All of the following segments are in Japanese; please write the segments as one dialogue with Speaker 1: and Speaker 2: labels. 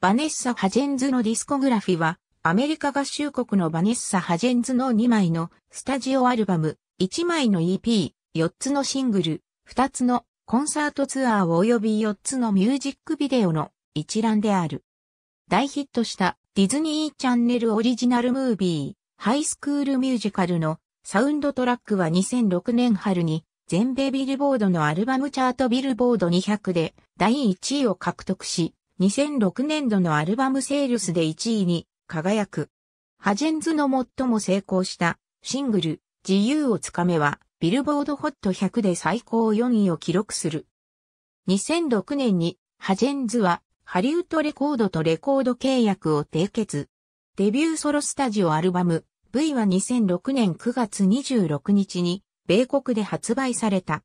Speaker 1: バネッサ・ハジェンズのディスコグラフィは、アメリカ合衆国のバネッサ・ハジェンズの2枚のスタジオアルバム、1枚の EP、4つのシングル、2つのコンサートツアー及び4つのミュージックビデオの一覧である。大ヒットしたディズニーチャンネルオリジナルムービー、ハイスクールミュージカルのサウンドトラックは2006年春に全米ビルボードのアルバムチャートビルボード200で第1位を獲得し、2006年度のアルバムセールスで1位に輝く。ハジェンズの最も成功したシングル、自由をつかめは、ビルボードホット100で最高4位を記録する。2006年に、ハジェンズは、ハリウッドレコードとレコード契約を締結。デビューソロスタジオアルバム、V は2006年9月26日に、米国で発売された。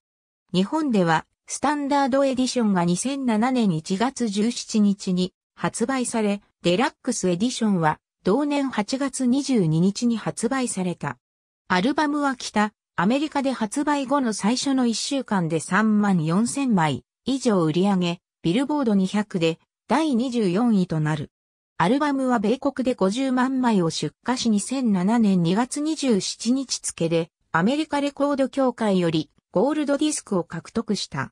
Speaker 1: 日本では、スタンダードエディションが2007年1月17日に発売され、デラックスエディションは同年8月22日に発売された。アルバムは北、アメリカで発売後の最初の1週間で3万4000枚以上売り上げ、ビルボード200で第24位となる。アルバムは米国で50万枚を出荷し2007年2月27日付でアメリカレコード協会よりゴールドディスクを獲得した。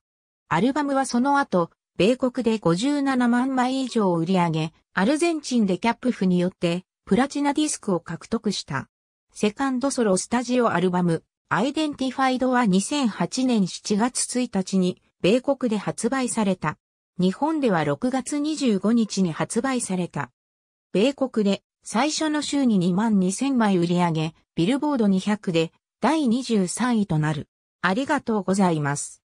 Speaker 1: アルバムはその後、米国で57万枚以上を売り上げ、アルゼンチンでキャップフによってプラチナディスクを獲得した。セカンドソロスタジオアルバム、アイデンティファイドは2008年7月1日に米国で発売された。日本では6月25日に発売された。米国で最初の週に2万2000枚売り上げ、ビルボード200で第23位となる。ありがとうございま
Speaker 2: す。